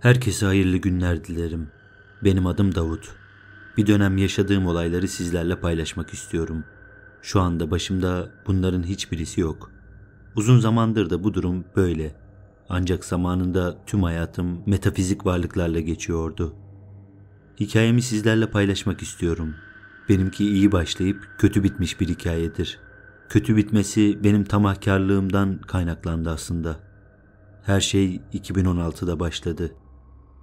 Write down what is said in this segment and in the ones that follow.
Herkese hayırlı günler dilerim. Benim adım Davut. Bir dönem yaşadığım olayları sizlerle paylaşmak istiyorum. Şu anda başımda bunların hiçbirisi yok. Uzun zamandır da bu durum böyle. Ancak zamanında tüm hayatım metafizik varlıklarla geçiyordu. Hikayemi sizlerle paylaşmak istiyorum. Benimki iyi başlayıp kötü bitmiş bir hikayedir. Kötü bitmesi benim tamahkarlığımdan kaynaklandı aslında. Her şey 2016'da başladı.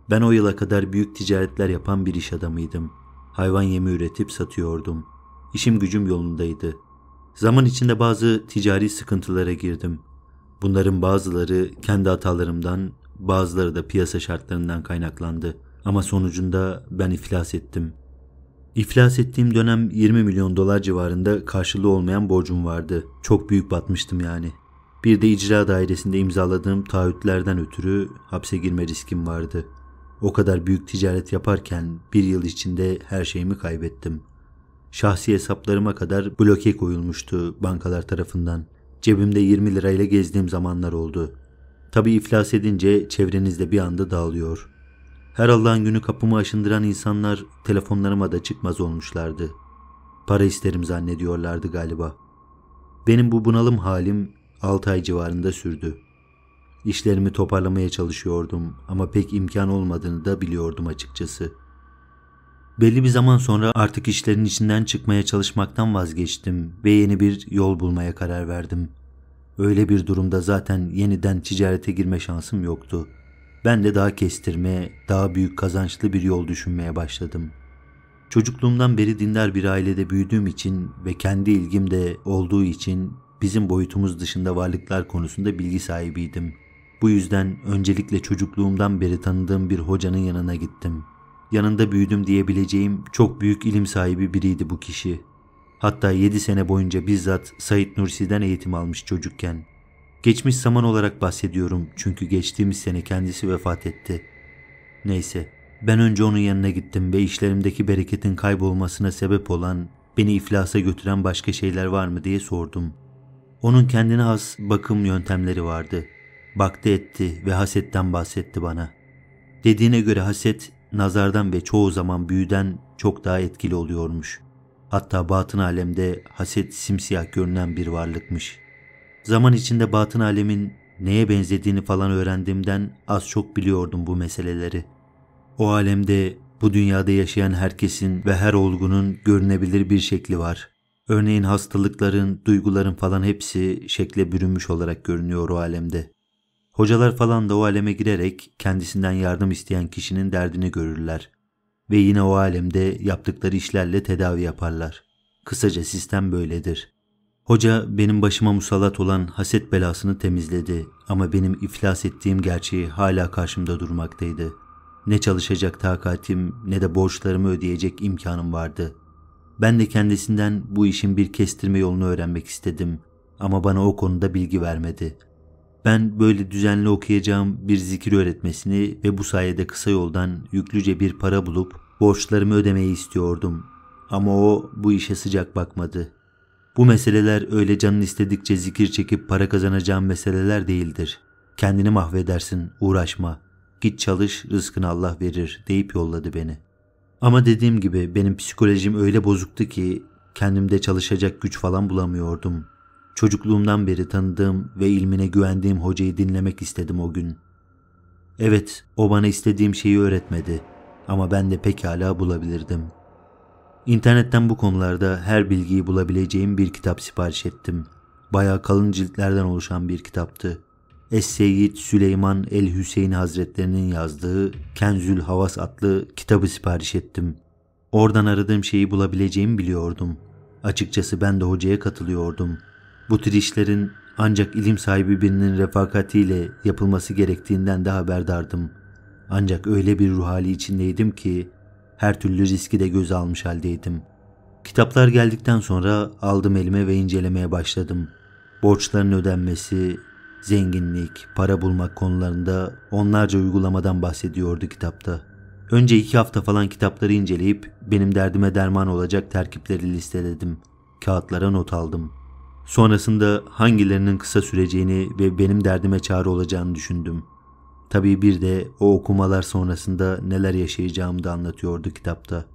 Ben o yıla kadar büyük ticaretler yapan bir iş adamıydım. Hayvan yemi üretip satıyordum. İşim gücüm yolundaydı. Zaman içinde bazı ticari sıkıntılara girdim. Bunların bazıları kendi hatalarımdan, bazıları da piyasa şartlarından kaynaklandı. Ama sonucunda ben iflas ettim. İflas ettiğim dönem 20 milyon dolar civarında karşılığı olmayan borcum vardı. Çok büyük batmıştım yani. Bir de icra dairesinde imzaladığım taahhütlerden ötürü hapse girme riskim vardı. O kadar büyük ticaret yaparken bir yıl içinde her şeyimi kaybettim. Şahsi hesaplarıma kadar bloke koyulmuştu bankalar tarafından. Cebimde 20 lirayla gezdiğim zamanlar oldu. Tabi iflas edince çevrenizde bir anda dağılıyor. Her Allah'ın günü kapımı aşındıran insanlar telefonlarıma da çıkmaz olmuşlardı. Para isterim zannediyorlardı galiba. Benim bu bunalım halim 6 ay civarında sürdü. İşlerimi toparlamaya çalışıyordum ama pek imkan olmadığını da biliyordum açıkçası. Belli bir zaman sonra artık işlerin içinden çıkmaya çalışmaktan vazgeçtim ve yeni bir yol bulmaya karar verdim. Öyle bir durumda zaten yeniden ticarete girme şansım yoktu. Ben de daha kestirme, daha büyük kazançlı bir yol düşünmeye başladım. Çocukluğumdan beri dindar bir ailede büyüdüğüm için ve kendi ilgim de olduğu için bizim boyutumuz dışında varlıklar konusunda bilgi sahibiydim.'' Bu yüzden öncelikle çocukluğumdan beri tanıdığım bir hocanın yanına gittim. Yanında büyüdüm diyebileceğim çok büyük ilim sahibi biriydi bu kişi. Hatta 7 sene boyunca bizzat Said Nursi'den eğitim almış çocukken. Geçmiş zaman olarak bahsediyorum çünkü geçtiğimiz sene kendisi vefat etti. Neyse ben önce onun yanına gittim ve işlerimdeki bereketin kaybolmasına sebep olan, beni iflasa götüren başka şeyler var mı diye sordum. Onun kendine has bakım yöntemleri vardı baktı etti ve hasetten bahsetti bana. Dediğine göre haset nazardan ve çoğu zaman büyüden çok daha etkili oluyormuş. Hatta batın alemde haset simsiyah görünen bir varlıkmış. Zaman içinde batın alemin neye benzediğini falan öğrendiğimden az çok biliyordum bu meseleleri. O alemde bu dünyada yaşayan herkesin ve her olgunun görünebilir bir şekli var. Örneğin hastalıkların, duyguların falan hepsi şekle bürünmüş olarak görünüyor o alemde. Hocalar falan da o aleme girerek kendisinden yardım isteyen kişinin derdini görürler ve yine o alemde yaptıkları işlerle tedavi yaparlar. Kısaca sistem böyledir. Hoca benim başıma musallat olan haset belasını temizledi ama benim iflas ettiğim gerçeği hala karşımda durmaktaydı. Ne çalışacak takatim ne de borçlarımı ödeyecek imkanım vardı. Ben de kendisinden bu işin bir kestirme yolunu öğrenmek istedim ama bana o konuda bilgi vermedi.'' Ben böyle düzenli okuyacağım bir zikir öğretmesini ve bu sayede kısa yoldan yüklüce bir para bulup borçlarımı ödemeyi istiyordum. Ama o bu işe sıcak bakmadı. Bu meseleler öyle canın istedikçe zikir çekip para kazanacağın meseleler değildir. Kendini mahvedersin, uğraşma. Git çalış, rızkını Allah verir deyip yolladı beni. Ama dediğim gibi benim psikolojim öyle bozuktu ki kendimde çalışacak güç falan bulamıyordum.'' Çocukluğumdan beri tanıdığım ve ilmine güvendiğim hocayı dinlemek istedim o gün. Evet, o bana istediğim şeyi öğretmedi ama ben de pekala bulabilirdim. İnternetten bu konularda her bilgiyi bulabileceğim bir kitap sipariş ettim. Bayağı kalın ciltlerden oluşan bir kitaptı. Es-Seyyid Süleyman el-Hüseyin Hazretlerinin yazdığı Kenzül Havas adlı kitabı sipariş ettim. Oradan aradığım şeyi bulabileceğimi biliyordum. Açıkçası ben de hocaya katılıyordum.'' Bu tür işlerin ancak ilim sahibi birinin refakatiyle yapılması gerektiğinden de haberdardım. Ancak öyle bir ruh hali içindeydim ki her türlü riski de göz almış haldeydim. Kitaplar geldikten sonra aldım elime ve incelemeye başladım. Borçların ödenmesi, zenginlik, para bulmak konularında onlarca uygulamadan bahsediyordu kitapta. Önce iki hafta falan kitapları inceleyip benim derdime derman olacak terkipleri listeledim. Kağıtlara not aldım. Sonrasında hangilerinin kısa süreceğini ve benim derdime çare olacağını düşündüm. Tabii bir de o okumalar sonrasında neler yaşayacağımı da anlatıyordu kitapta.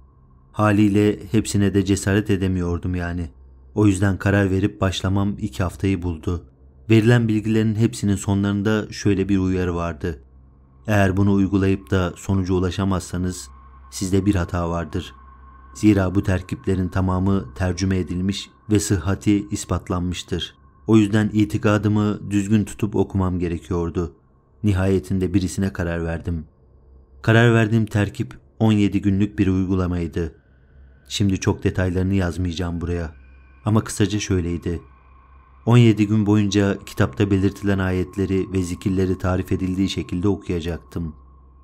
Haliyle hepsine de cesaret edemiyordum yani. O yüzden karar verip başlamam iki haftayı buldu. Verilen bilgilerin hepsinin sonlarında şöyle bir uyarı vardı. Eğer bunu uygulayıp da sonuca ulaşamazsanız sizde bir hata vardır. Zira bu terkiplerin tamamı tercüme edilmiş ve sıhhati ispatlanmıştır. O yüzden itikadımı düzgün tutup okumam gerekiyordu. Nihayetinde birisine karar verdim. Karar verdiğim terkip 17 günlük bir uygulamaydı. Şimdi çok detaylarını yazmayacağım buraya. Ama kısaca şöyleydi. 17 gün boyunca kitapta belirtilen ayetleri ve zikirleri tarif edildiği şekilde okuyacaktım.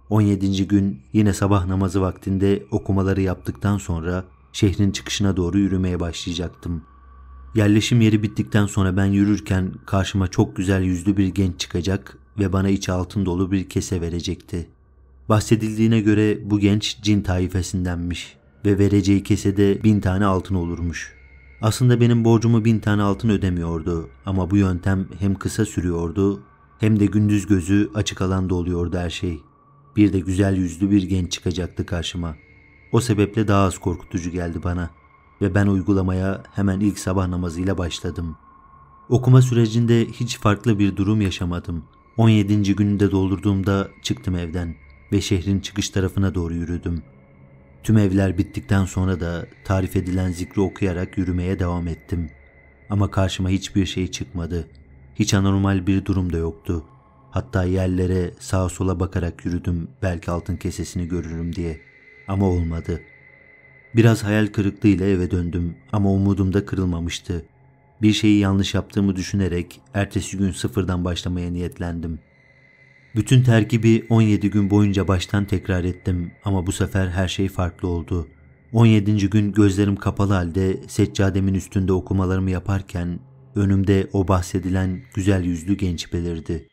17. gün yine sabah namazı vaktinde okumaları yaptıktan sonra şehrin çıkışına doğru yürümeye başlayacaktım. Yerleşim yeri bittikten sonra ben yürürken karşıma çok güzel yüzlü bir genç çıkacak ve bana içi altın dolu bir kese verecekti. Bahsedildiğine göre bu genç cin taifesindenmiş ve vereceği kesede bin tane altın olurmuş. Aslında benim borcumu bin tane altın ödemiyordu ama bu yöntem hem kısa sürüyordu hem de gündüz gözü açık alanda oluyordu her şey. Bir de güzel yüzlü bir genç çıkacaktı karşıma. O sebeple daha az korkutucu geldi bana ve ben uygulamaya hemen ilk sabah namazıyla başladım. Okuma sürecinde hiç farklı bir durum yaşamadım. 17. gününde doldurduğumda çıktım evden ve şehrin çıkış tarafına doğru yürüdüm. Tüm evler bittikten sonra da tarif edilen zikri okuyarak yürümeye devam ettim. Ama karşıma hiçbir şey çıkmadı. Hiç anormal bir durum da yoktu. Hatta yerlere sağa sola bakarak yürüdüm belki altın kesesini görürüm diye. Ama olmadı. Biraz hayal kırıklığıyla eve döndüm ama umudum da kırılmamıştı. Bir şeyi yanlış yaptığımı düşünerek ertesi gün sıfırdan başlamaya niyetlendim. Bütün terkibi 17 gün boyunca baştan tekrar ettim ama bu sefer her şey farklı oldu. 17. gün gözlerim kapalı halde seccademin üstünde okumalarımı yaparken önümde o bahsedilen güzel yüzlü genç belirdi.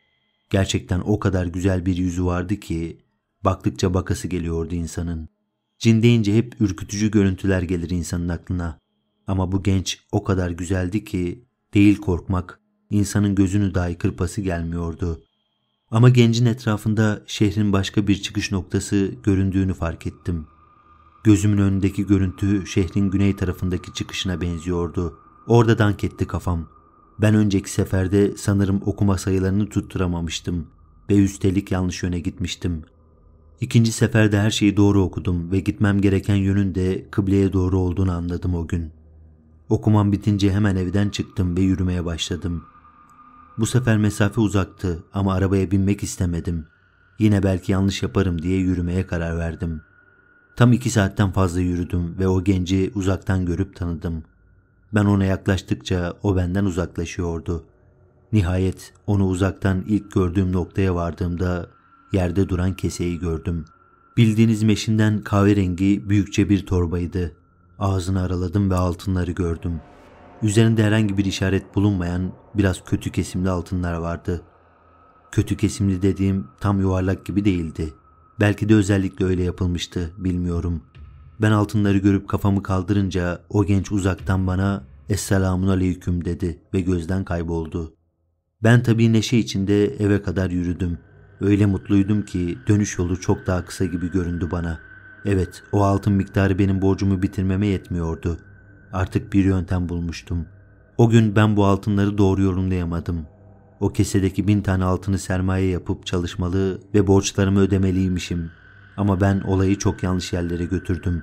Gerçekten o kadar güzel bir yüzü vardı ki baktıkça bakası geliyordu insanın. Cin deyince hep ürkütücü görüntüler gelir insanın aklına. Ama bu genç o kadar güzeldi ki değil korkmak, insanın gözünü dahi kırpası gelmiyordu. Ama gencin etrafında şehrin başka bir çıkış noktası göründüğünü fark ettim. Gözümün önündeki görüntü şehrin güney tarafındaki çıkışına benziyordu. Orada dank etti kafam. Ben önceki seferde sanırım okuma sayılarını tutturamamıştım ve üstelik yanlış yöne gitmiştim. İkinci seferde her şeyi doğru okudum ve gitmem gereken yönün de kıbleye doğru olduğunu anladım o gün. Okumam bitince hemen evden çıktım ve yürümeye başladım. Bu sefer mesafe uzaktı ama arabaya binmek istemedim. Yine belki yanlış yaparım diye yürümeye karar verdim. Tam iki saatten fazla yürüdüm ve o genci uzaktan görüp tanıdım.'' Ben ona yaklaştıkça o benden uzaklaşıyordu. Nihayet onu uzaktan ilk gördüğüm noktaya vardığımda yerde duran keseyi gördüm. Bildiğiniz meşinden kahverengi büyükçe bir torbaydı. Ağzını araladım ve altınları gördüm. Üzerinde herhangi bir işaret bulunmayan biraz kötü kesimli altınlar vardı. Kötü kesimli dediğim tam yuvarlak gibi değildi. Belki de özellikle öyle yapılmıştı bilmiyorum. Ben altınları görüp kafamı kaldırınca o genç uzaktan bana Esselamun aleyküm dedi ve gözden kayboldu. Ben tabii neşe içinde eve kadar yürüdüm. Öyle mutluydum ki dönüş yolu çok daha kısa gibi göründü bana. Evet, o altın miktarı benim borcumu bitirmeme yetmiyordu. Artık bir yöntem bulmuştum. O gün ben bu altınları doğru yorumlayamadım. O kesedeki bin tane altını sermaye yapıp çalışmalı ve borçlarımı ödemeliymişim. Ama ben olayı çok yanlış yerlere götürdüm.''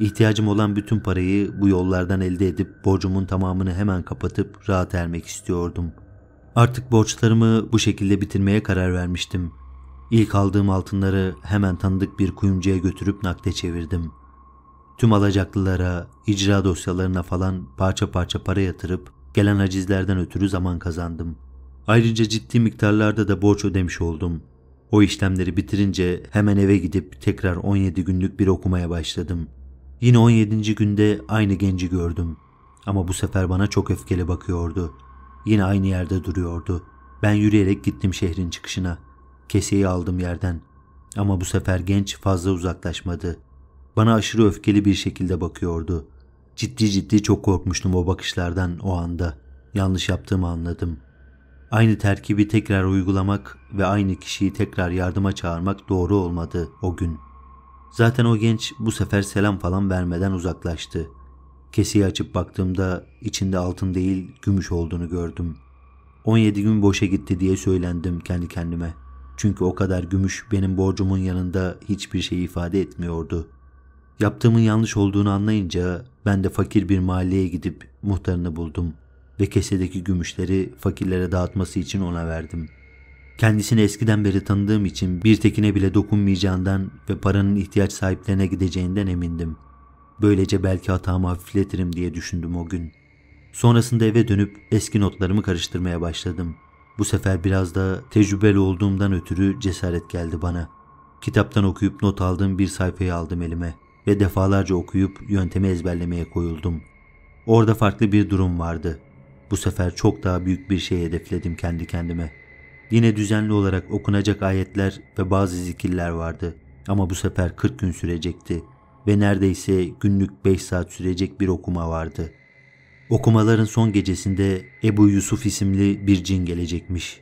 İhtiyacım olan bütün parayı bu yollardan elde edip borcumun tamamını hemen kapatıp rahat ermek istiyordum. Artık borçlarımı bu şekilde bitirmeye karar vermiştim. İlk aldığım altınları hemen tanıdık bir kuyumcuya götürüp nakde çevirdim. Tüm alacaklılara, icra dosyalarına falan parça parça para yatırıp gelen hacizlerden ötürü zaman kazandım. Ayrıca ciddi miktarlarda da borç ödemiş oldum. O işlemleri bitirince hemen eve gidip tekrar 17 günlük bir okumaya başladım.'' Yine 17. günde aynı genci gördüm. Ama bu sefer bana çok öfkeli bakıyordu. Yine aynı yerde duruyordu. Ben yürüyerek gittim şehrin çıkışına. Keseyi aldım yerden. Ama bu sefer genç fazla uzaklaşmadı. Bana aşırı öfkeli bir şekilde bakıyordu. Ciddi ciddi çok korkmuştum o bakışlardan o anda. Yanlış yaptığımı anladım. Aynı terkibi tekrar uygulamak ve aynı kişiyi tekrar yardıma çağırmak doğru olmadı o gün.'' Zaten o genç bu sefer selam falan vermeden uzaklaştı. Kesiyi açıp baktığımda içinde altın değil gümüş olduğunu gördüm. 17 gün boşa gitti diye söylendim kendi kendime. Çünkü o kadar gümüş benim borcumun yanında hiçbir şey ifade etmiyordu. Yaptığımın yanlış olduğunu anlayınca ben de fakir bir mahalleye gidip muhtarını buldum ve kesedeki gümüşleri fakirlere dağıtması için ona verdim.'' Kendisini eskiden beri tanıdığım için bir tekine bile dokunmayacağından ve paranın ihtiyaç sahiplerine gideceğinden emindim. Böylece belki hatamı hafifletirim diye düşündüm o gün. Sonrasında eve dönüp eski notlarımı karıştırmaya başladım. Bu sefer biraz da tecrübeli olduğumdan ötürü cesaret geldi bana. Kitaptan okuyup not aldığım bir sayfayı aldım elime ve defalarca okuyup yöntemi ezberlemeye koyuldum. Orada farklı bir durum vardı. Bu sefer çok daha büyük bir şey hedefledim kendi kendime.'' Yine düzenli olarak okunacak ayetler ve bazı zikirler vardı. Ama bu sefer 40 gün sürecekti ve neredeyse günlük 5 saat sürecek bir okuma vardı. Okumaların son gecesinde Ebu Yusuf isimli bir cin gelecekmiş.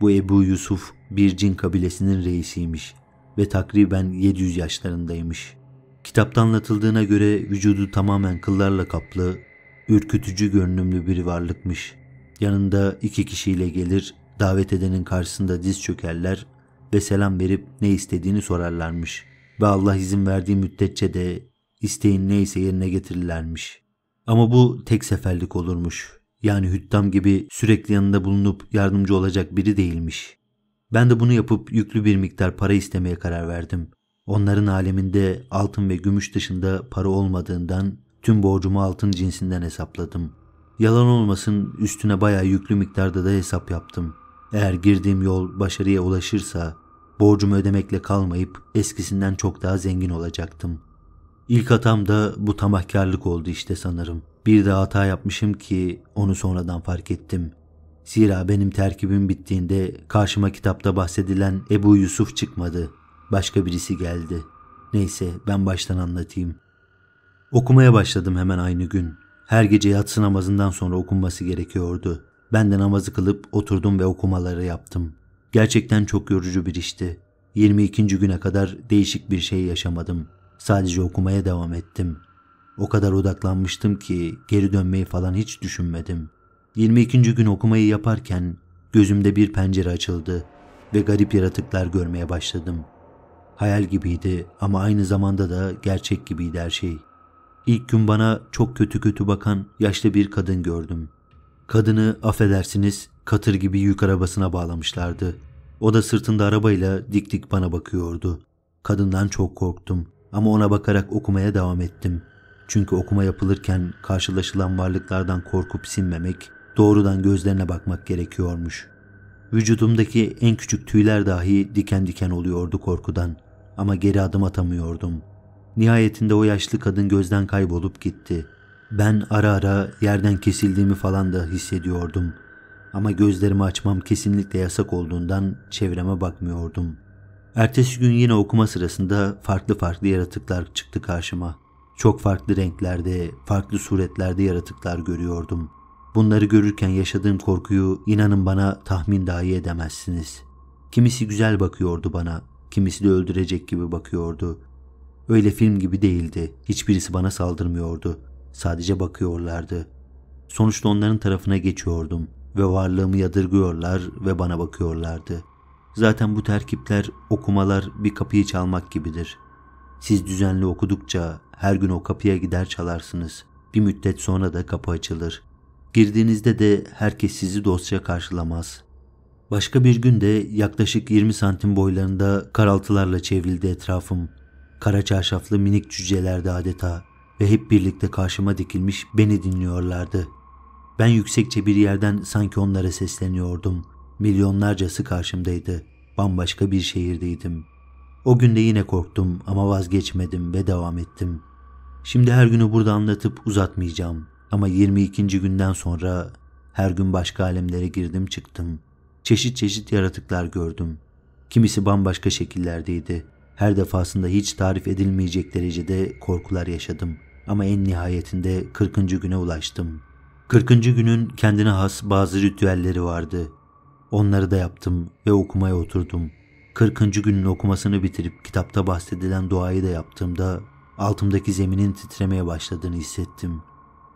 Bu Ebu Yusuf bir cin kabilesinin reisiymiş ve takriben 700 yaşlarındaymış. Kitapta anlatıldığına göre vücudu tamamen kıllarla kaplı, ürkütücü görünümlü bir varlıkmış. Yanında iki kişiyle gelir Davet edenin karşısında diz çökerler ve selam verip ne istediğini sorarlarmış. Ve Allah izin verdiği müddetçe de isteğin neyse yerine getirirlermiş. Ama bu tek seferlik olurmuş. Yani hüttam gibi sürekli yanında bulunup yardımcı olacak biri değilmiş. Ben de bunu yapıp yüklü bir miktar para istemeye karar verdim. Onların aleminde altın ve gümüş dışında para olmadığından tüm borcumu altın cinsinden hesapladım. Yalan olmasın üstüne bayağı yüklü miktarda da hesap yaptım.'' Eğer girdiğim yol başarıya ulaşırsa borcumu ödemekle kalmayıp eskisinden çok daha zengin olacaktım. İlk hatam da bu tamahkarlık oldu işte sanırım. Bir de hata yapmışım ki onu sonradan fark ettim. Zira benim terkibim bittiğinde karşıma kitapta bahsedilen Ebu Yusuf çıkmadı. Başka birisi geldi. Neyse ben baştan anlatayım. Okumaya başladım hemen aynı gün. Her gece yatsı namazından sonra okunması gerekiyordu. Ben de namazı kılıp oturdum ve okumaları yaptım. Gerçekten çok yorucu bir işti. 22. güne kadar değişik bir şey yaşamadım. Sadece okumaya devam ettim. O kadar odaklanmıştım ki geri dönmeyi falan hiç düşünmedim. 22. gün okumayı yaparken gözümde bir pencere açıldı ve garip yaratıklar görmeye başladım. Hayal gibiydi ama aynı zamanda da gerçek gibiydi her şey. İlk gün bana çok kötü kötü bakan yaşlı bir kadın gördüm. Kadını affedersiniz katır gibi yük arabasına bağlamışlardı. O da sırtında arabayla dik dik bana bakıyordu. Kadından çok korktum ama ona bakarak okumaya devam ettim. Çünkü okuma yapılırken karşılaşılan varlıklardan korkup sinmemek, doğrudan gözlerine bakmak gerekiyormuş. Vücudumdaki en küçük tüyler dahi diken diken oluyordu korkudan ama geri adım atamıyordum. Nihayetinde o yaşlı kadın gözden kaybolup gitti. Ben ara ara yerden kesildiğimi falan da hissediyordum. Ama gözlerimi açmam kesinlikle yasak olduğundan çevreme bakmıyordum. Ertesi gün yine okuma sırasında farklı farklı yaratıklar çıktı karşıma. Çok farklı renklerde, farklı suretlerde yaratıklar görüyordum. Bunları görürken yaşadığım korkuyu inanın bana tahmin dahi edemezsiniz. Kimisi güzel bakıyordu bana, kimisi de öldürecek gibi bakıyordu. Öyle film gibi değildi. Hiçbirisi bana saldırmıyordu. Sadece bakıyorlardı. Sonuçta onların tarafına geçiyordum ve varlığımı yadırgıyorlar ve bana bakıyorlardı. Zaten bu terkipler, okumalar bir kapıyı çalmak gibidir. Siz düzenli okudukça her gün o kapıya gider çalarsınız. Bir müddet sonra da kapı açılır. Girdiğinizde de herkes sizi dosya karşılamaz. Başka bir gün de yaklaşık 20 santim boylarında karaltılarla çevrildi etrafım. Kara çarşaflı minik cücelerde adeta ve hep birlikte karşıma dikilmiş beni dinliyorlardı. Ben yüksekçe bir yerden sanki onlara sesleniyordum. Milyonlarcası karşımdaydı. Bambaşka bir şehirdeydim. O gün de yine korktum ama vazgeçmedim ve devam ettim. Şimdi her günü burada anlatıp uzatmayacağım. Ama 22. günden sonra her gün başka alemlere girdim çıktım. Çeşit çeşit yaratıklar gördüm. Kimisi bambaşka şekillerdeydi. Her defasında hiç tarif edilmeyecek derecede korkular yaşadım. Ama en nihayetinde 40. güne ulaştım. 40. günün kendine has bazı ritüelleri vardı. Onları da yaptım ve okumaya oturdum. 40. günün okumasını bitirip kitapta bahsedilen duayı da yaptığımda altımdaki zeminin titremeye başladığını hissettim.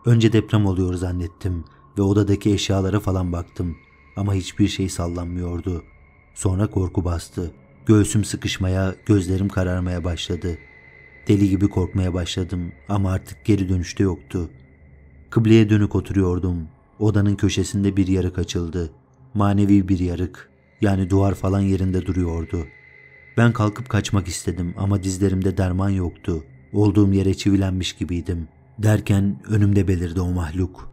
Önce deprem oluyor zannettim ve odadaki eşyalara falan baktım ama hiçbir şey sallanmıyordu. Sonra korku bastı. Göğsüm sıkışmaya, gözlerim kararmaya başladı. Deli gibi korkmaya başladım ama artık geri dönüşte yoktu. Kıbleye dönük oturuyordum. Odanın köşesinde bir yarık açıldı. Manevi bir yarık. Yani duvar falan yerinde duruyordu. Ben kalkıp kaçmak istedim ama dizlerimde derman yoktu. Olduğum yere çivilenmiş gibiydim. Derken önümde belirdi o mahluk.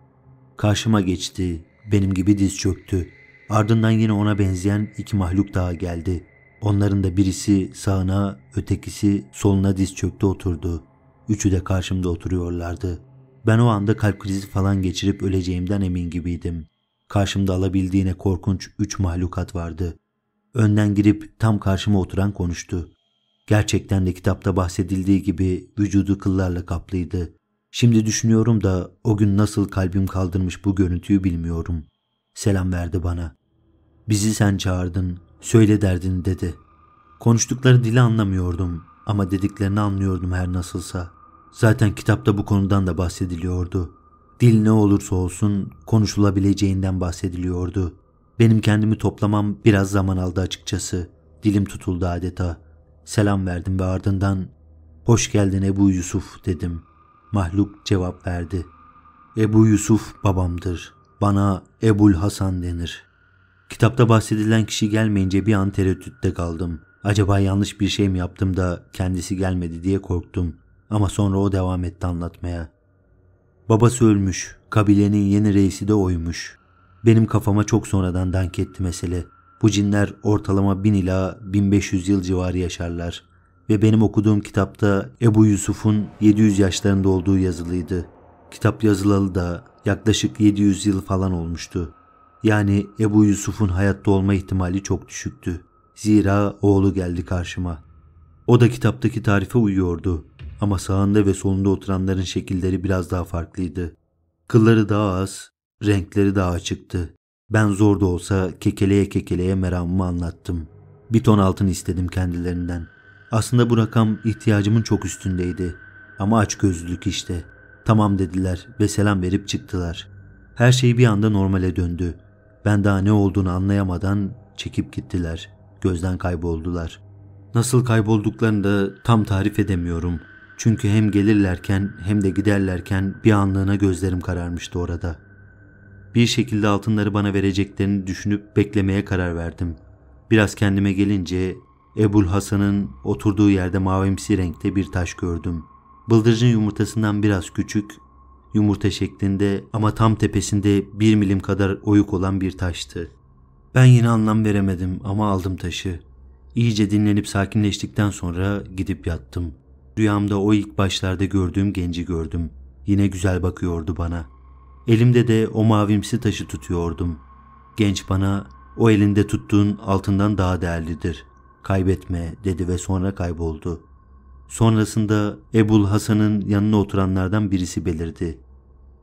Karşıma geçti. Benim gibi diz çöktü. Ardından yine ona benzeyen iki mahluk daha geldi. Onların da birisi sağına, ötekisi soluna diz çöktü oturdu. Üçü de karşımda oturuyorlardı. Ben o anda kalp krizi falan geçirip öleceğimden emin gibiydim. Karşımda alabildiğine korkunç üç mahlukat vardı. Önden girip tam karşıma oturan konuştu. Gerçekten de kitapta bahsedildiği gibi vücudu kıllarla kaplıydı. Şimdi düşünüyorum da o gün nasıl kalbim kaldırmış bu görüntüyü bilmiyorum. Selam verdi bana. Bizi sen çağırdın Söyle derdini dedi. Konuştukları dili anlamıyordum ama dediklerini anlıyordum her nasılsa. Zaten kitapta bu konudan da bahsediliyordu. Dil ne olursa olsun konuşulabileceğinden bahsediliyordu. Benim kendimi toplamam biraz zaman aldı açıkçası. Dilim tutuldu adeta. Selam verdim ve ardından ''Hoş geldin Ebu Yusuf'' dedim. Mahluk cevap verdi. ''Ebu Yusuf babamdır. Bana Ebul Hasan denir.'' Kitapta bahsedilen kişi gelmeyince bir an tereddütte kaldım. Acaba yanlış bir şey mi yaptım da kendisi gelmedi diye korktum. Ama sonra o devam etti anlatmaya. Babası ölmüş, kabilenin yeni reisi de oymuş. Benim kafama çok sonradan dank etti mesele. Bu cinler ortalama 1000 ila 1500 yıl civarı yaşarlar. Ve benim okuduğum kitapta Ebu Yusuf'un 700 yaşlarında olduğu yazılıydı. Kitap yazılalı da yaklaşık 700 yıl falan olmuştu. Yani Ebu Yusuf'un hayatta olma ihtimali çok düşüktü. Zira oğlu geldi karşıma. O da kitaptaki tarife uyuyordu ama sağında ve solunda oturanların şekilleri biraz daha farklıydı. Kılları daha az, renkleri daha açıktı. Ben zor da olsa kekeleye kekeleye meramımı anlattım. Bir ton altın istedim kendilerinden. Aslında bu rakam ihtiyacımın çok üstündeydi. Ama aç gözlülük işte. Tamam dediler ve selam verip çıktılar. Her şey bir anda normale döndü. Ben daha ne olduğunu anlayamadan çekip gittiler. Gözden kayboldular. Nasıl kaybolduklarını da tam tarif edemiyorum. Çünkü hem gelirlerken hem de giderlerken bir anlığına gözlerim kararmıştı orada. Bir şekilde altınları bana vereceklerini düşünüp beklemeye karar verdim. Biraz kendime gelince Ebul Hasan'ın oturduğu yerde mavimsi renkte bir taş gördüm. Bıldırcın yumurtasından biraz küçük yumurta şeklinde ama tam tepesinde bir milim kadar oyuk olan bir taştı. Ben yine anlam veremedim ama aldım taşı. İyice dinlenip sakinleştikten sonra gidip yattım. Rüyamda o ilk başlarda gördüğüm genci gördüm. Yine güzel bakıyordu bana. Elimde de o mavimsi taşı tutuyordum. Genç bana o elinde tuttuğun altından daha değerlidir. Kaybetme dedi ve sonra kayboldu.'' Sonrasında Ebul Hasan'ın yanına oturanlardan birisi belirdi.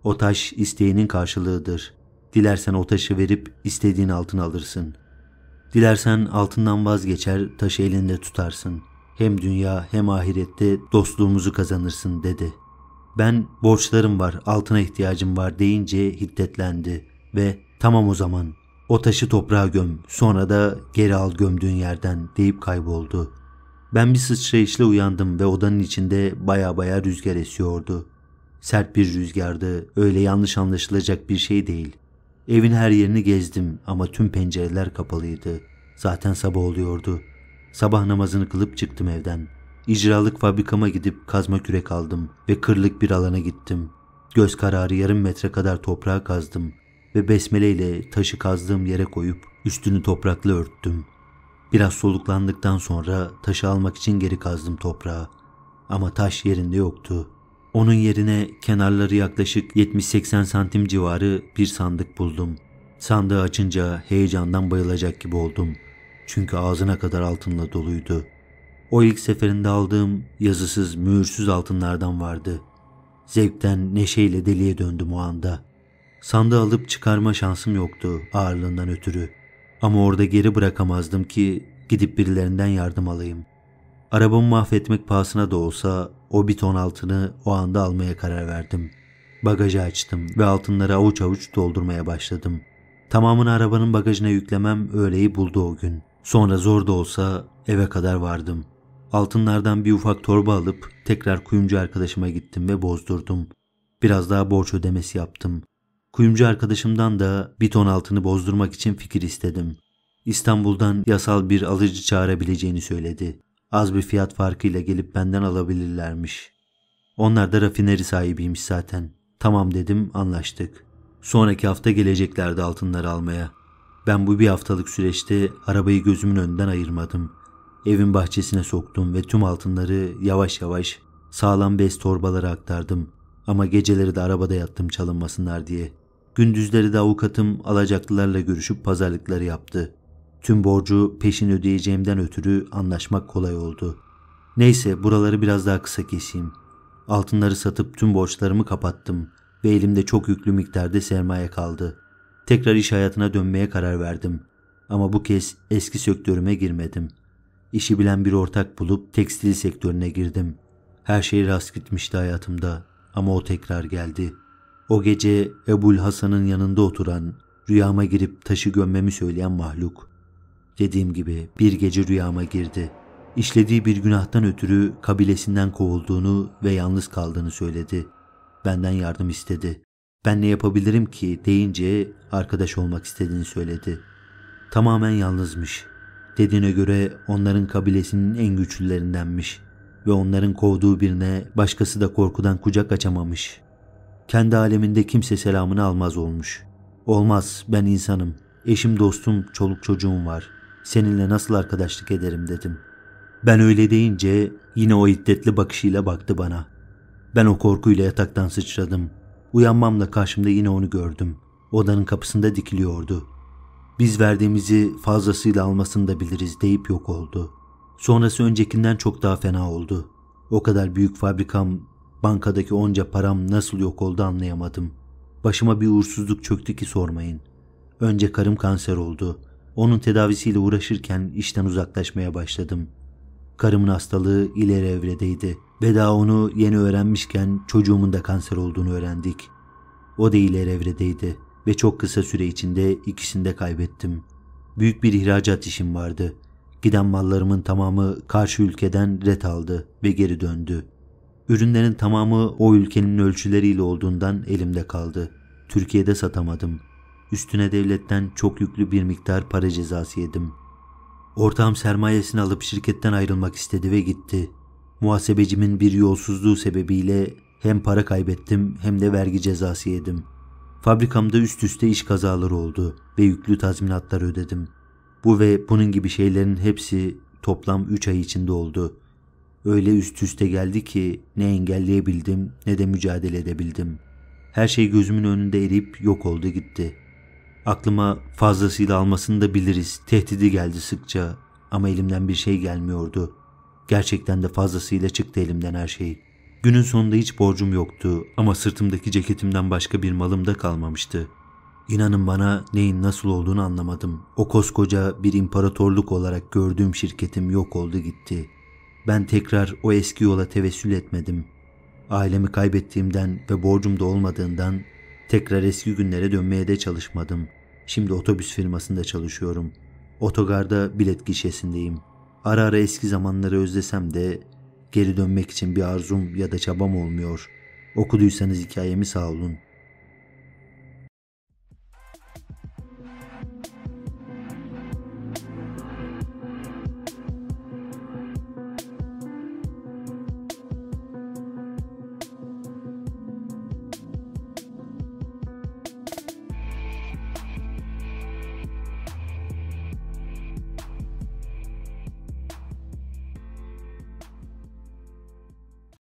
O taş isteğinin karşılığıdır. Dilersen o taşı verip istediğin altın alırsın. Dilersen altından vazgeçer taşı elinde tutarsın. Hem dünya hem ahirette dostluğumuzu kazanırsın dedi. Ben borçlarım var altına ihtiyacım var deyince hiddetlendi ve tamam o zaman o taşı toprağa göm sonra da geri al gömdüğün yerden deyip kayboldu.'' Ben bir sıçrayışla uyandım ve odanın içinde baya baya rüzgar esiyordu. Sert bir rüzgardı, öyle yanlış anlaşılacak bir şey değil. Evin her yerini gezdim ama tüm pencereler kapalıydı. Zaten sabah oluyordu. Sabah namazını kılıp çıktım evden. İcralık fabrikama gidip kazma kürek aldım ve kırlık bir alana gittim. Göz kararı yarım metre kadar toprağa kazdım ve besmeleyle taşı kazdığım yere koyup üstünü toprakla örttüm. Biraz soluklandıktan sonra taşı almak için geri kazdım toprağa. Ama taş yerinde yoktu. Onun yerine kenarları yaklaşık 70-80 santim civarı bir sandık buldum. Sandığı açınca heyecandan bayılacak gibi oldum. Çünkü ağzına kadar altınla doluydu. O ilk seferinde aldığım yazısız, mühürsüz altınlardan vardı. Zevkten neşeyle deliye döndüm o anda. Sandığı alıp çıkarma şansım yoktu ağırlığından ötürü. Ama orada geri bırakamazdım ki gidip birilerinden yardım alayım. Arabamı mahvetmek pahasına da olsa o bir ton altını o anda almaya karar verdim. Bagajı açtım ve altınları avuç avuç doldurmaya başladım. Tamamını arabanın bagajına yüklemem öğleyi buldu o gün. Sonra zor da olsa eve kadar vardım. Altınlardan bir ufak torba alıp tekrar kuyumcu arkadaşıma gittim ve bozdurdum. Biraz daha borç ödemesi yaptım. Kuyumcu arkadaşımdan da bir ton altını bozdurmak için fikir istedim. İstanbul'dan yasal bir alıcı çağırabileceğini söyledi. Az bir fiyat farkıyla gelip benden alabilirlermiş. Onlar da rafineri sahibiymiş zaten. Tamam dedim anlaştık. Sonraki hafta geleceklerdi altınları almaya. Ben bu bir haftalık süreçte arabayı gözümün önünden ayırmadım. Evin bahçesine soktum ve tüm altınları yavaş yavaş sağlam bez torbalara aktardım. Ama geceleri de arabada yattım çalınmasınlar diye.'' Gündüzleri de avukatım alacaklılarla görüşüp pazarlıkları yaptı. Tüm borcu peşin ödeyeceğimden ötürü anlaşmak kolay oldu. Neyse buraları biraz daha kısa keseyim. Altınları satıp tüm borçlarımı kapattım ve elimde çok yüklü miktarda sermaye kaldı. Tekrar iş hayatına dönmeye karar verdim. Ama bu kez eski sektörüme girmedim. İşi bilen bir ortak bulup tekstil sektörüne girdim. Her şey rast gitmişti hayatımda ama o tekrar geldi.'' O gece Ebul Hasan'ın yanında oturan, rüyama girip taşı gömmemi söyleyen mahluk. Dediğim gibi bir gece rüyama girdi. İşlediği bir günahtan ötürü kabilesinden kovulduğunu ve yalnız kaldığını söyledi. Benden yardım istedi. Ben ne yapabilirim ki deyince arkadaş olmak istediğini söyledi. Tamamen yalnızmış. Dediğine göre onların kabilesinin en güçlülerindenmiş ve onların kovduğu birine başkası da korkudan kucak açamamış. Kendi aleminde kimse selamını almaz olmuş. Olmaz ben insanım. Eşim dostum çoluk çocuğum var. Seninle nasıl arkadaşlık ederim dedim. Ben öyle deyince yine o iddetli bakışıyla baktı bana. Ben o korkuyla yataktan sıçradım. Uyanmamla karşımda yine onu gördüm. Odanın kapısında dikiliyordu. Biz verdiğimizi fazlasıyla almasını da biliriz deyip yok oldu. Sonrası öncekinden çok daha fena oldu. O kadar büyük fabrikam Bankadaki onca param nasıl yok oldu anlayamadım. Başıma bir uğursuzluk çöktü ki sormayın. Önce karım kanser oldu. Onun tedavisiyle uğraşırken işten uzaklaşmaya başladım. Karımın hastalığı ileri evredeydi ve daha onu yeni öğrenmişken çocuğumun da kanser olduğunu öğrendik. O da ileri evredeydi ve çok kısa süre içinde ikisini de kaybettim. Büyük bir ihracat işim vardı. Giden mallarımın tamamı karşı ülkeden ret aldı ve geri döndü. Ürünlerin tamamı o ülkenin ölçüleriyle olduğundan elimde kaldı. Türkiye'de satamadım. Üstüne devletten çok yüklü bir miktar para cezası yedim. Ortağım sermayesini alıp şirketten ayrılmak istedi ve gitti. Muhasebecimin bir yolsuzluğu sebebiyle hem para kaybettim hem de vergi cezası yedim. Fabrikamda üst üste iş kazaları oldu ve yüklü tazminatlar ödedim. Bu ve bunun gibi şeylerin hepsi toplam 3 ay içinde oldu. Öyle üst üste geldi ki ne engelleyebildim ne de mücadele edebildim. Her şey gözümün önünde erip yok oldu gitti. Aklıma fazlasıyla almasını da biliriz. Tehdidi geldi sıkça ama elimden bir şey gelmiyordu. Gerçekten de fazlasıyla çıktı elimden her şey. Günün sonunda hiç borcum yoktu ama sırtımdaki ceketimden başka bir malım da kalmamıştı. İnanın bana neyin nasıl olduğunu anlamadım. O koskoca bir imparatorluk olarak gördüğüm şirketim yok oldu gitti. Ben tekrar o eski yola tevessül etmedim. Ailemi kaybettiğimden ve borcum da olmadığından tekrar eski günlere dönmeye de çalışmadım. Şimdi otobüs firmasında çalışıyorum. Otogarda bilet gişesindeyim. Ara ara eski zamanları özlesem de geri dönmek için bir arzum ya da çabam olmuyor. Okuduysanız hikayemi sağ olun.